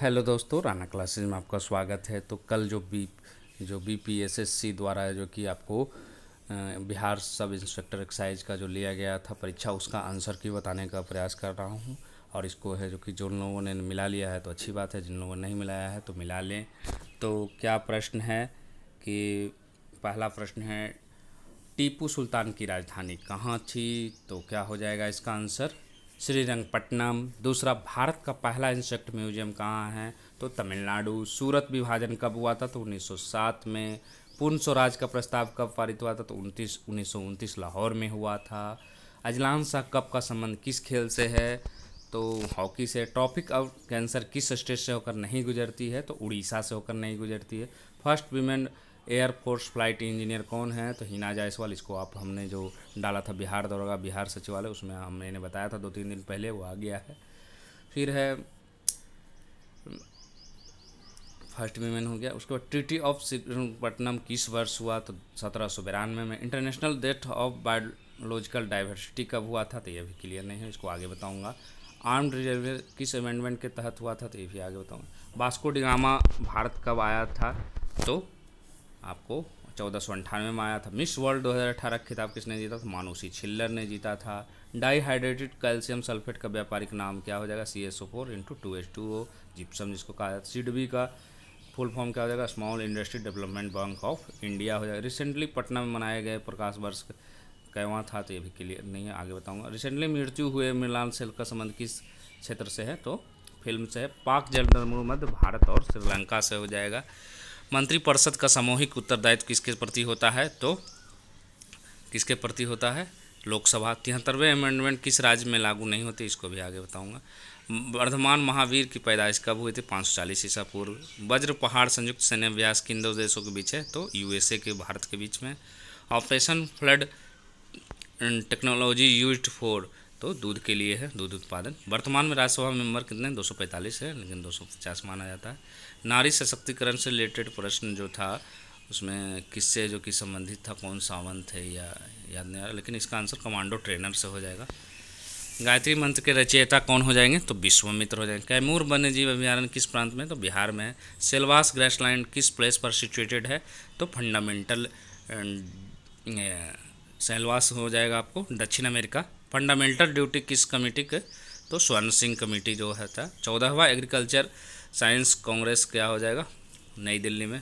hello दोस्तों Rana classes में आपका स्वागत है तो कल जो बी जो B P S S C द्वारा जो कि आपको बिहार सब इंस्पेक्टर एक्साइज का जो लिया गया था परीक्षा उसका आंसर की बताने का प्रयास कर रहा हूँ और इसको है जो कि जिन लोगों ने मिला लिया है तो अच्छी बात है जिन लोगों ने नहीं मिलाया है तो मिला लें तो क्या प्रश्न है कि पहला प्रश्न है टीपू सुल्तान की राजधानी कहाँ थी तो क्या हो जाएगा इसका आंसर श्रीरंगपट्टनम दूसरा भारत का पहला इंसेक्ट म्यूजियम कहाँ है तो तमिलनाडु सूरत विभाजन कब हुआ था तो 1907 में पूर्ण स्वराज का प्रस्ताव कब पारित हुआ था तो उनतीस उन्नीस लाहौर में हुआ था अजलान शाह कप का संबंध किस खेल से है तो हॉकी से ट्रॉपिक और कैंसर किस स्टेट से होकर नहीं गुजरती है तो उड़ीसा से होकर नहीं गुजरती है first women air force flight engineer कौन है तो हिना जायसवाल इसको आप हमने जो डाला था बिहार दौरा बिहार सचिवालय उसमें हमने इन्हें बताया था दो तीन दिन पहले वो आ गया है फिर है फर्स्ट वीमेन हो गया उसके बाद ट्रिटी ऑफ श्रीरंगपट्टनम किस वर्ष हुआ तो सत्रह सौ बिरानवे में international date of biological diversity कब हुआ था तो ये भी क्लियर नहीं है इसको आगे बताऊँगा आर्म्ड रिजर्व किस अमेंडमेंट के तहत हुआ था तो ये भी आगे बताऊँगा बास्को डिगामा भारत कब आया था तो आपको चौदह सौ अंठानवे में आया था मिस वर्ल्ड दो हज़ार 2018 खिताब किसने जीता था मानुषी छिल्लर ने जीता था डाईहाइड्रेटेड कैल्शियम सल्फेट का व्यापारिक नाम क्या हो जाएगा C S O four into two H two O gypsum जिसको कहा जाता है बी का फुल फॉर्म क्या हो जाएगा small industry development bank of India हो जाएगा रिसेंटली पटना में मनाए गए प्रकाश वर्ष कैवा था तो ये भी क्लियर नहीं है आगे बताऊंगा रिसेंटली मृत्यु हुए मृणाल सेल का संबंध किस क्षेत्र से है तो फिल्म से है पाक जल मध्य भारत और श्रीलंका से हो जाएगा मंत्रिपरिषद का सामूहिक उत्तरदायित्व किसके प्रति होता है तो किसके प्रति होता है लोकसभा तिहत्तरवें अमेंडमेंट किस राज्य में लागू नहीं होते इसको भी आगे बताऊंगा वर्धमान महावीर की पैदाइश कब हुई थी पाँच सौ चालीस ईसा पूर्व वज्र पहाड़ संयुक्त सैन्य अभ्यास किन दो देशों के बीच है तो यूएसए के भारत के बीच में operation flood technology use for तो दूध के लिए है दूध उत्पादन वर्तमान में राज्यसभा मेंबर कितने दो पैंतालीस है लेकिन 250 माना जाता है नारी सशक्तिकरण से रिलेटेड प्रश्न जो था उसमें किससे जो कि संबंधित था कौन सावंत है या याद नहीं आ रहा लेकिन इसका आंसर कमांडो ट्रेनर से हो जाएगा गायत्री मंत्र के रचयिता कौन हो जाएंगे तो विश्वमित्र हो जाएंगे कैमूर वन्य जीव अभ्यारण्य किस प्रांत में तो बिहार में है सेलवास ग्रेसलैंड किस प्लेस पर सिचुएटेड है तो फंडामेंटल अं, सेलवास हो जाएगा आपको दक्षिण अमेरिका फंडामेंटल ड्यूटी किस कमेटी के तो स्वर्ण सिंह कमेटी जो है था चौदहवा एग्रीकल्चर साइंस कांग्रेस क्या हो जाएगा नई दिल्ली में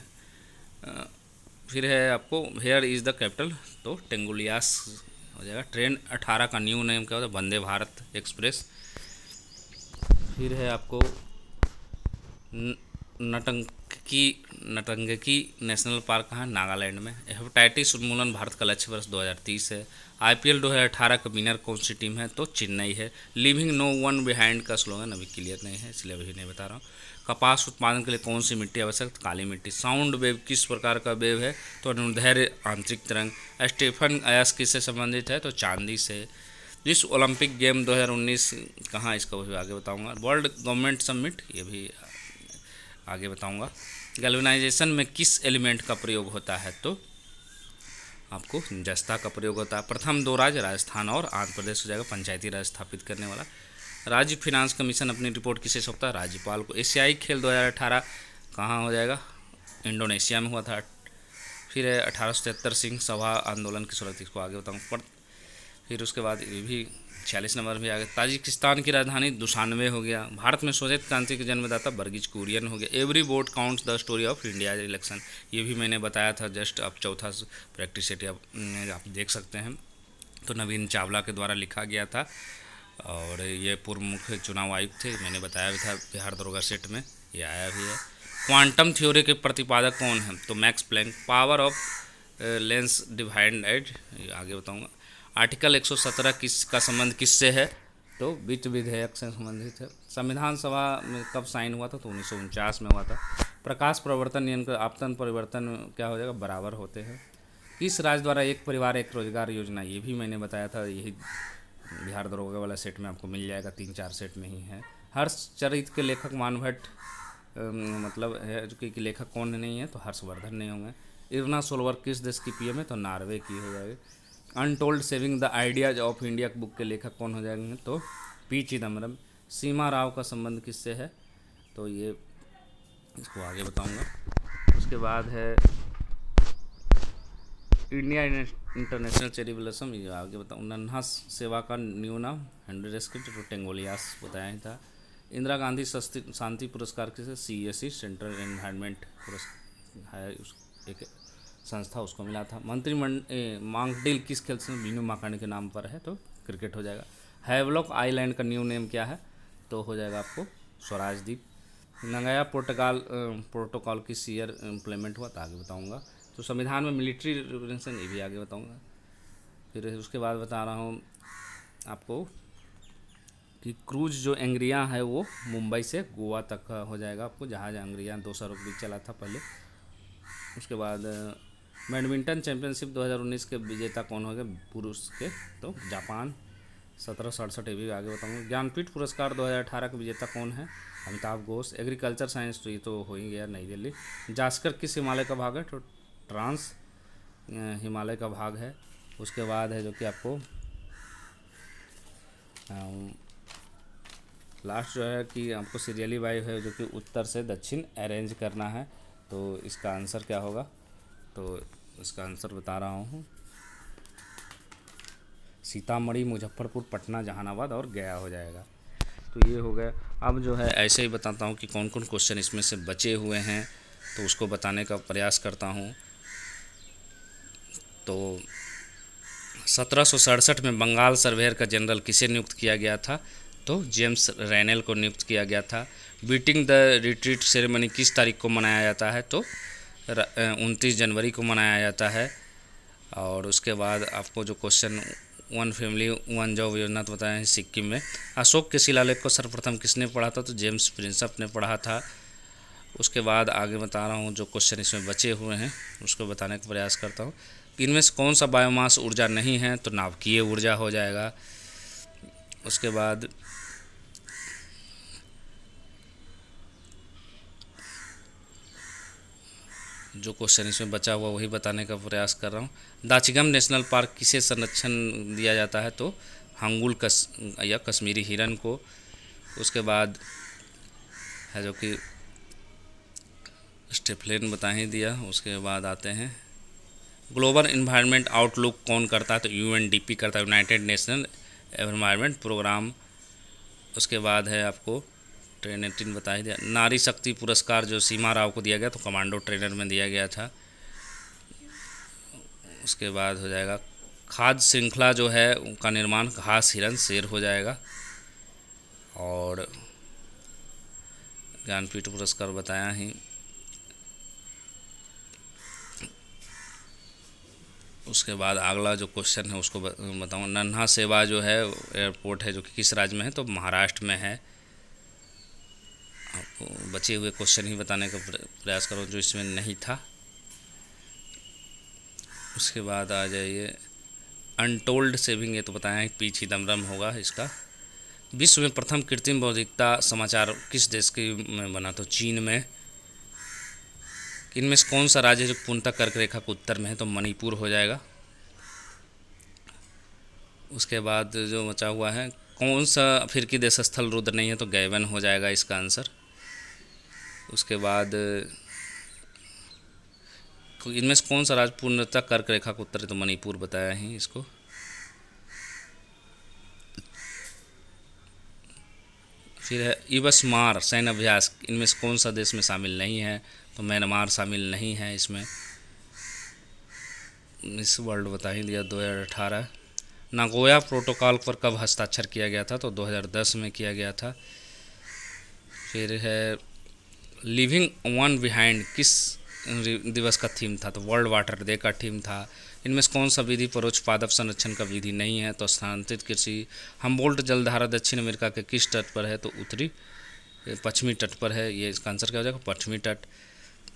फिर है आपको हेयर इज़ द कैपिटल तो टेंगुलियास हो जाएगा ट्रेन अठारह का न्यू नेम क्या होता है वंदे भारत एक्सप्रेस फिर है आपको नटंग की नटंगकी नेशनल पार्क कहाँ नागालैंड में हेपेटाइटिस उन्मूलन भारत का लक्ष्य वर्ष 2030 है आईपीएल 2018 का विनर कौन सी टीम है तो चेन्नई है लिविंग नो वन बिहाइंड का स्लोगन अभी क्लियर नहीं है इसलिए अभी नहीं बता रहा हूँ कपास उत्पादन के लिए कौन सी मिट्टी आवश्यक काली मिट्टी साउंड वेव किस प्रकार का वेव है तो अनुधैर्य आंतरिक तरंग स्टेफन अयास किससे संबंधित है तो चांदी से जिस ओलंपिक गेम 2019 कहाँ इसका भी आगे बताऊंगा वर्ल्ड गवर्नमेंट समिट ये भी आगे बताऊंगा गैल्वेनाइजेशन में किस एलिमेंट का प्रयोग होता है तो आपको जस्ता का प्रयोग होता है प्रथम दो राज्य राजस्थान और आंध्र प्रदेश हो जाएगा पंचायती राज स्थापित करने वाला राज्य फिनांस कमीशन अपनी रिपोर्ट किसे सौंपता है राज्यपाल को एशियाई खेल 2018 कहाँ हो जाएगा इंडोनेशिया में हुआ था फिर सौ अठारह सिंह सभा आंदोलन की शुरुआत इसको आगे बताऊँ फिर उसके बाद ये भी छियालीस नंबर भी आ गया ताजिकिस्तान की राजधानी दुशानवे हो गया भारत में सोवियत क्रांति के जन्मदाता बर्गीज कुरियन हो गया every vote counts the story of India election ये भी मैंने बताया था जस्ट अब चौथा प्रैक्टिस सेट आप, देख सकते हैं तो नवीन चावला के द्वारा लिखा गया था और ये पूर्व मुख्य चुनाव आयुक्त थे मैंने बताया भी था बिहार दरोगा सेट में ये आया भी है क्वांटम थ्योरी के प्रतिपादक कौन है तो Max Planck power of lens डिवाइंड एड आगे बताऊँगा आर्टिकल 117 किस का संबंध किससे है तो वित्त विधेयक से संबंधित है संविधान सभा में कब साइन हुआ था तो उन्नीस में हुआ था प्रकाश प्रवर्तन नियम का आपतन परिवर्तन क्या हो जाएगा बराबर होते हैं किस राज्य द्वारा एक परिवार एक रोजगार योजना ये भी मैंने बताया था यही बिहार दरोगा वाला सेट में आपको मिल जाएगा तीन चार सेट में ही है हर्षचरित के लेखक मानभट्ट मतलब है जो कि लेखक कौन नहीं है तो हर्षवर्धन नहीं होंगे इरना सोलवर किस देश की पीएम है तो नॉर्वे की हो जाएगी untold saving the ideas of India book के लेखक कौन हो जाएंगे तो पी चिदम्बरम सीमा राव का संबंध किससे है तो ये इसको आगे बताऊंगा उसके बाद है इंडिया इंटरनेशनल चेरिबलसम ये आगे बताऊँ नन्हा सेवा का न्यू नाम हेनरी टू तो टेंगोलियास बताया ही था इंदिरा गांधी शांति पुरस्कार किसे C S C central environment पुरस्कार है उस एक संस्था उसको मिला था मंत्रिमंडल मांगडेल किस खेल से बीनू माकांड के नाम पर है तो क्रिकेट हो जाएगा हैवलॉक आइलैंड का न्यू नेम क्या है तो हो जाएगा आपको स्वराजदीप नंगाया प्रोटोकॉल प्रोटोकॉल किस ईयर इम्प्लीमेंट हुआ था तो आगे बताऊँगा तो संविधान में मिलिट्री रेवलेशन ये भी आगे बताऊँगा फिर उसके बाद बता रहा हूँ आपको कि क्रूज जो एंग्रिया है वो मुंबई से गोवा तक हो जाएगा आपको जहाज एंग्रिया दो सौ रुपये चला था पहले उसके बाद बैडमिंटन चैंपियनशिप 2019 के विजेता कौन हो गए पुरुष के तो जापान सत्रह सौ अड़सठ ए आगे बताऊंगा ज्ञानपीठ पुरस्कार 2018 के विजेता कौन है अमिताभ घोष एग्रीकल्चर साइंस तो ये तो हो ही गया नई दिल्ली जास्कर किस हिमालय का भाग है तो ट्रांस हिमालय का भाग है उसके बाद है जो कि आपको लास्ट जो है कि आपको सीरियली वाइव है जो कि उत्तर से दक्षिण अरेंज करना है तो इसका आंसर क्या होगा तो उसका आंसर बता रहा हूँ सीतामढ़ी मुजफ्फरपुर पटना जहानाबाद और गया हो जाएगा तो ये हो गया अब जो है ऐसे ही बताता हूँ कि कौन कौन क्वेश्चन इसमें से बचे हुए हैं तो उसको बताने का प्रयास करता हूँ तो सत्रह में बंगाल सर्वेयर का जनरल किसे नियुक्त किया गया था तो जेम्स रैनल को नियुक्त किया गया था बीटिंग द रिट्रीट सेरेमनी किस तारीख को मनाया जाता है तो उनतीस जनवरी को मनाया जाता है और उसके बाद आपको जो question one family one job योजना तो बताएं सिक्किम में अशोक के शिलालेख को सर्वप्रथम किसने पढ़ा था तो जेम्स प्रिंसअप ने पढ़ा था उसके बाद आगे बता रहा हूँ जो क्वेश्चन इसमें बचे हुए हैं उसको बताने का प्रयास करता हूँ इनमें से कौन सा बायोमास ऊर्जा नहीं है तो नावकीय ऊर्जा हो जाएगा उसके बाद जो क्वेश्चन इसमें बचा हुआ वही बताने का प्रयास कर रहा हूँ दाचिगम नेशनल पार्क किसे संरक्षण दिया जाता है तो हंगुल कस या कश्मीरी हिरन को उसके बाद है जो कि स्टेफलेन बता ही दिया उसके बाद आते हैं ग्लोबल इन्वायरमेंट आउटलुक कौन करता है तो यूएनडीपी करता है यूनाइटेड नेशनल एनवायरमेंट प्रोग्राम उसके बाद है आपको ट्रेनर टीन बता ही दिया नारी शक्ति पुरस्कार जो सीमा राव को दिया गया तो कमांडो ट्रेनर में दिया गया था उसके बाद हो जाएगा खाद्य श्रृंखला जो है उनका निर्माण घास हिरन शेर हो जाएगा और ज्ञानपीठ पुरस्कार बताया ही उसके बाद अगला जो क्वेश्चन है उसको बताऊँ नन्हा सेवा जो है एयरपोर्ट है जो कि किस राज्य में है तो महाराष्ट्र में है बचे हुए क्वेश्चन ही बताने का प्रयास करो जो इसमें नहीं था उसके बाद आ जाइए अनटोल्ड सेविंग ये तो बताया पी चिदम्बरम होगा इसका विश्व में प्रथम कृत्रिम बौद्धिकता समाचार किस देश के में बना तो चीन में इनमें से कौन सा राज्य है जो पूर्णतः कर्क रेखा के उत्तर में है तो मणिपुर हो जाएगा उसके बाद जो बचा हुआ है कौन सा अफ्रीकी देश स्थल रुद्र नहीं है तो गैवन हो जाएगा इसका आंसर उसके बाद इनमें से कौन सा राज्य पूर्णतः कर्क रेखा को उत्तर तो मणिपुर बताया है इसको फिर है इवसमार सैन्य अभ्यास इनमें से कौन सा देश में शामिल नहीं है तो म्यांमार शामिल नहीं है इसमें मिस वर्ल्ड बता ही दिया 2018 नागोया प्रोटोकॉल पर कब हस्ताक्षर किया गया था तो 2010 में किया गया था फिर है लिविंग वन बिहाइंड किस दिवस का थीम था तो वर्ल्ड वाटर डे का थीम था इनमें से कौन सा विधि परोक्ष पादप संरक्षण का विधि नहीं है तो स्थानांतरित कृषि हम्बोल्ट जलधारा दक्षिण अमेरिका के किस तट पर है तो उत्तरी पश्चिमी तट पर है ये इसका आंसर क्या हो जाएगा पश्चिमी तट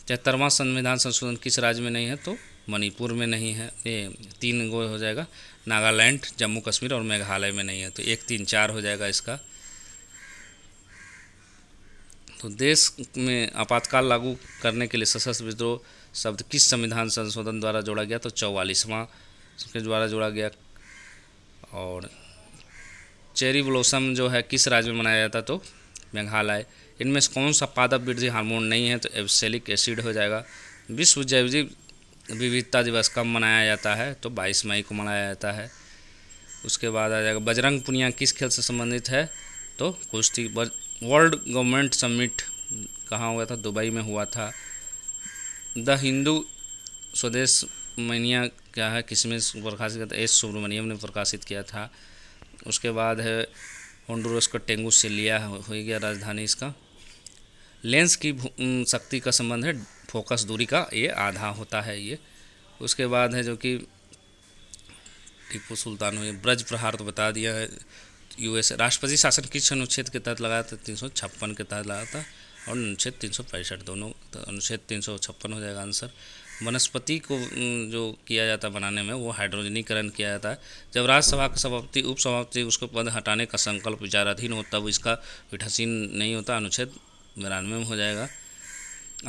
तिहत्तरवां संविधान संशोधन किस राज्य में नहीं है तो मणिपुर में नहीं है ये तीन गो हो जाएगा नागालैंड जम्मू कश्मीर और मेघालय में नहीं है तो एक तीन चार हो जाएगा इसका तो देश में आपातकाल लागू करने के लिए सशस्त्र विद्रोह शब्द किस संविधान संशोधन द्वारा जोड़ा गया तो चौवालीसवां के द्वारा जोड़ा गया और चेरी ब्लॉसम जो है किस राज्य में मनाया जाता तो मेघालय इनमें से कौन सा पादप वृद्धि हार्मोन नहीं है तो एब्सेलिक एसिड हो जाएगा विश्व जैविक विविधता दिवस कब मनाया जाता है तो 22 मई को मनाया जाता है उसके बाद आ जाएगा बजरंग पुनिया किस खेल से संबंधित है तो कुश्ती वर्ल्ड गवर्नमेंट समिट कहाँ हुआ था दुबई में हुआ था द हिंदू स्वदेश मनिया क्या है किसमें प्रकाशित किया था एस सुब्रमण्यम ने प्रकाशित किया था उसके बाद है होंडुरस का टेंगू से लिया हो गया राजधानी इसका लेंस की शक्ति का संबंध है फोकस दूरी का ये आधा होता है ये उसके बाद है जो कि टीपू सुल्तान हुए ब्रज प्रहार तो बता दिया है यूएस राष्ट्रपति शासन किस अनुच्छेद के तहत लगाया था तीन सौ छप्पन के तहत लगा था और अनुच्छेद तीन सौ पैंसठ दोनों तो अनुच्छेद तीन सौ छप्पन हो जाएगा आंसर वनस्पति को जो किया जाता है बनाने में वो हाइड्रोजनीकरण किया जाता है जब राज्यसभा का सभापति उपसभापति उसको पद हटाने का संकल्प विचाराधीन होता तब इसका पीठासीन नहीं होता अनुच्छेद बिरानवे में हो जाएगा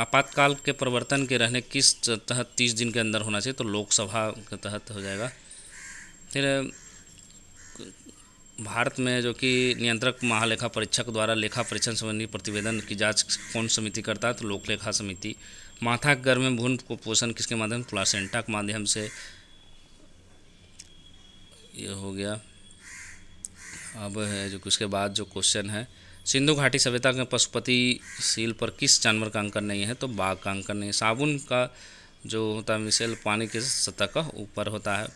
आपातकाल के प्रवर्तन के रहने किस तहत तीस दिन के अंदर होना चाहिए तो लोकसभा के तहत हो जाएगा फिर भारत में जो कि नियंत्रक महालेखा परीक्षक द्वारा लेखा परीक्षण संबंधी प्रतिवेदन की जांच कौन समिति करता है तो लोक लेखा समिति माथा के गर्भ में भून को पोषण किसके माध्यम प्लासेंटा के माध्यम से ये हो गया अब है जो उसके बाद जो क्वेश्चन है सिंधु घाटी सभ्यता के पशुपति सील पर किस जानवर का अंकन नहीं है तो बाघ का अंकन नहीं है साबुन का जो होता है मिसेल पानी के सतह का ऊपर होता है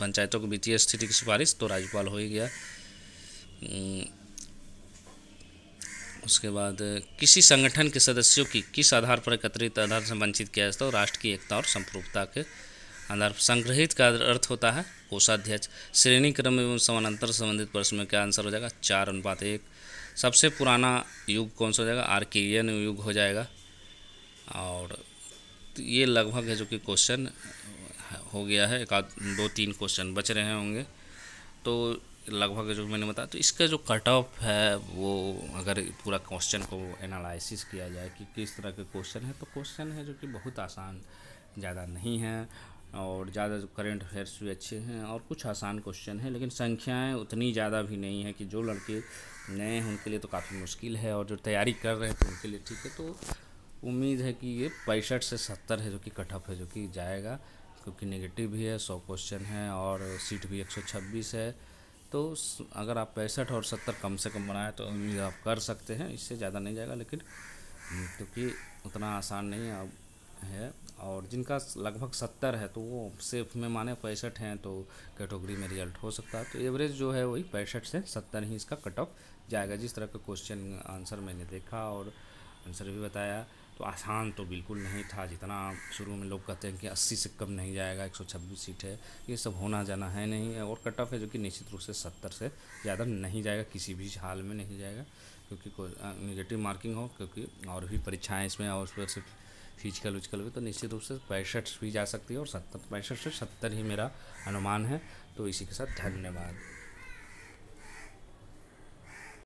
पंचायतों की वित्तीय स्थिति की सिफारिश तो राज्यपाल हो ही गया उसके बाद किसी संगठन के सदस्यों की किस आधार पर एकत्रित आधार से वंचित किया जाता है राष्ट्र की एकता और संप्रभुता के आधार संग्रहित का अर्थ होता है कोषाध्यक्ष श्रेणी क्रम एवं समानांतर संबंधित प्रश्न में क्या आंसर हो जाएगा चार अनुपात एक सबसे पुराना युग कौन सा हो जाएगा आर्कियन युग हो जाएगा और ये लगभग है जो कि क्वेश्चन हो गया है एक आध दो तीन क्वेश्चन बच रहे होंगे तो लगभग जो मैंने बताया तो इसका जो कट ऑफ है वो अगर पूरा क्वेश्चन को एनालिसिस किया जाए कि किस तरह के क्वेश्चन है तो क्वेश्चन है जो कि बहुत आसान ज़्यादा नहीं है और ज़्यादा करेंट अफेयर्स भी अच्छे हैं और कुछ आसान क्वेश्चन हैं लेकिन संख्याएं उतनी ज़्यादा भी नहीं है कि जो लड़के नए हैं उनके लिए तो काफ़ी मुश्किल है और जो तैयारी कर रहे हैं तो उनके लिए ठीक है तो उम्मीद है कि ये पैंसठ से सत्तर है जो कि कट ऑफ है जो कि जाएगा क्योंकि नेगेटिव भी है सौ क्वेश्चन है और सीट भी एक सौ छब्बीस है तो अगर आप पैंसठ और सत्तर कम से कम बनाए तो उम्मीद आप कर सकते हैं इससे ज़्यादा नहीं जाएगा लेकिन हम्म, क्योंकि उतना आसान नहीं अब है और जिनका लगभग सत्तर है तो वो सेफ में माने पैंसठ हैं तो कैटेगरी में रिजल्ट हो सकता है तो एवरेज जो है वही पैंसठ से सत्तर ही इसका कट ऑफ जाएगा जिस तरह का क्वेश्चन आंसर मैंने देखा और आंसर भी बताया तो आसान तो बिल्कुल नहीं था जितना शुरू में लोग कहते हैं कि अस्सी से कम नहीं जाएगा एक सौ छब्बीस सीट है ये सब होना जाना है नहीं है और कट ऑफ है जो कि निश्चित रूप से सत्तर से ज़्यादा नहीं जाएगा किसी भी हाल में नहीं जाएगा क्योंकि कोई निगेटिव मार्किंग हो क्योंकि और भी परीक्षाएँ इसमें और उस पर से फिजिकल उजिकल भी तो निश्चित रूप से पैंसठ भी जा सकती है और सत्तर पैंसठ से सत्तर ही मेरा अनुमान है तो इसी के साथ धन्यवाद